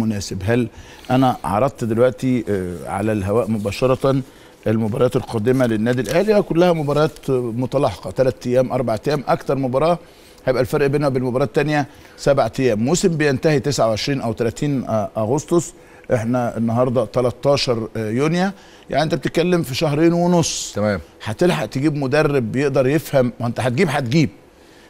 مناسب هل انا عرضت دلوقتي آه، على الهواء مباشره المباريات القادمه للنادي الاهلي آه، كلها مباريات آه، متلاحقه ثلاث ايام اربع ايام اكثر مباراه هيبقى الفرق بينها وبين المباراه الثانيه سبع ايام موسم بينتهي 29 او 30 اغسطس احنا النهارده 13 يونيو يعني انت بتتكلم في شهرين ونص تمام هتلحق تجيب مدرب يقدر يفهم ما انت هتجيب هتجيب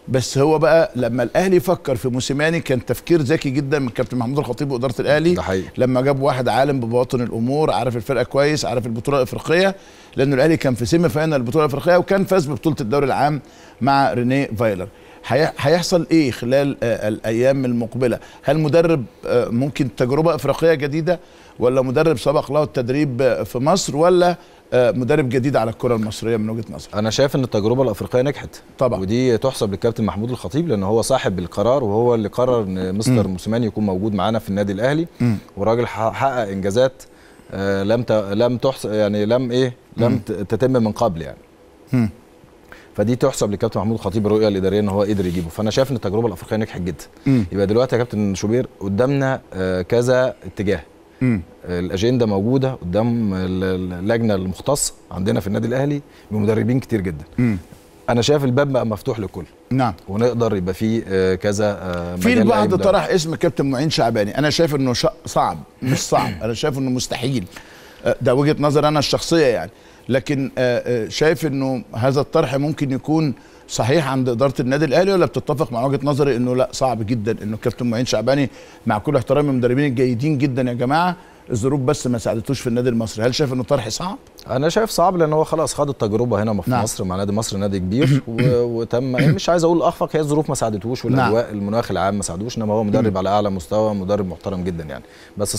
بس هو بقى لما الاهلي فكر في موسيماني كان تفكير ذكي جدا من كابتن محمود الخطيب واداره الاهلي ده حقيقي. لما جاب واحد عالم ببواطن الامور عارف الفرقه كويس عارف البطوله الافريقيه لان الاهلي كان في سيمي فاينل البطوله الافريقيه وكان فاز ببطوله الدوري العام مع رينيه فايلر هيحصل ايه خلال آه، الايام المقبله هل مدرب آه، ممكن تجربه افريقيه جديده ولا مدرب سبق له التدريب آه، في مصر ولا آه، مدرب جديد على الكره المصريه من وجهه نظري انا شايف ان التجربه الافريقيه نجحت طبعا ودي تحسب للكابتن محمود الخطيب لان هو صاحب القرار وهو اللي قرر ان مستر موسيماني يكون موجود معانا في النادي الاهلي وراجل حقق انجازات آه، لم ت... لم تحس يعني لم ايه لم تتم من قبل يعني م. فدي تحسب للكابتن محمود الخطيب الرؤيه الاداريه ان هو قدر يجيبه فانا شايف ان التجربه الافريقيه نجحت جدا يبقى دلوقتي يا كابتن شوبير قدامنا آه، كذا اتجاه الاجنده موجوده قدام اللجنه المختصه عندنا في النادي الاهلي بمدربين كتير جدا مم. انا شايف الباب بقى مفتوح للكل نعم ونقدر يبقى فيه آه، كذا آه، في البعض طرح اسم كابتن معين شعباني انا شايف انه شا... صعب مش صعب انا شايف انه مستحيل آه، ده وجهه نظر انا الشخصيه يعني لكن آه، آه، شايف انه هذا الطرح ممكن يكون صحيح عند اداره النادي الاهلي ولا بتتفق مع وجهه نظري انه لا صعب جدا انه الكابتن معين شعباني مع كل احترامي المدربين الجيدين جدا يا جماعه الظروف بس ما ساعدتوش في النادي المصري هل شايف انه طرح صعب انا شايف صعب لان هو خلاص خد التجربه هنا في نعم. مصر مع نادي مصر نادي كبير وتم يعني مش عايز اقول اخفق هي الظروف ما ساعدتوش والاجواء نعم. المناخ العام ما ساعدوش انما هو مدرب على اعلى مستوى مدرب محترم جدا يعني بس